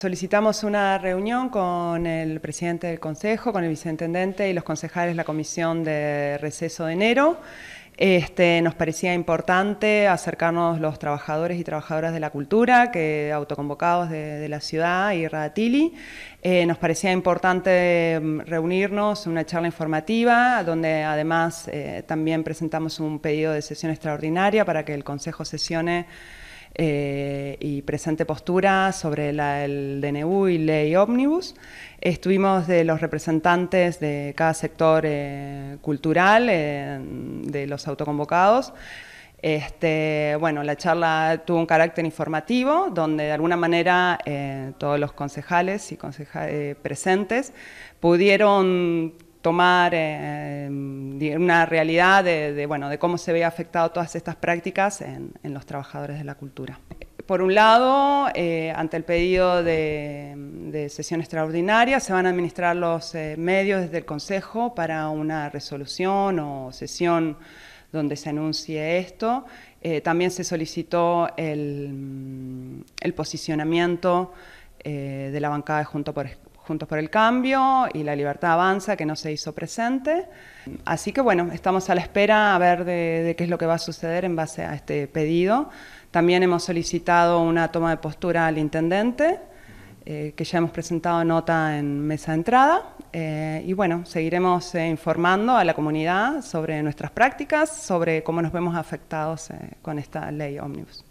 Solicitamos una reunión con el presidente del Consejo, con el viceintendente y los concejales de la Comisión de Receso de Enero. Este, nos parecía importante acercarnos los trabajadores y trabajadoras de la cultura, que autoconvocados de, la ciudad y Radatili. Eh, nos parecía importante mm, reunirnos, en una charla informativa, donde además eh, también presentamos un pedido de sesión extraordinaria para que el Consejo sesione eh, y presente postura sobre la, el DNU y ley ómnibus. Estuvimos de los representantes de cada sector eh, cultural, eh, de los autoconvocados. Este, bueno, la charla tuvo un carácter informativo, donde de alguna manera todos los concejales y concejales presentes pudieron tomar una realidad de, bueno, de cómo se ve afectado todas estas prácticas en, los trabajadores de la cultura. Por un lado, eh, ante el pedido de, sesión extraordinaria, se van a administrar los eh, medios desde el Consejo para una resolución o sesión donde se anuncie esto. Eh, también se solicitó el, mm, posicionamiento de la bancada de Junto por, Juntos por el Cambio y La Libertad Avanza, que no se hizo presente. Así que bueno, estamos a la espera a ver de, qué es lo que va a suceder en base a este pedido. También hemos solicitado una toma de postura al intendente, eh, que ya hemos presentado nota en mesa de entrada. Eh, y bueno, seguiremos eh, informando a la comunidad sobre nuestras prácticas, sobre cómo nos vemos afectados con esta ley ómnibus.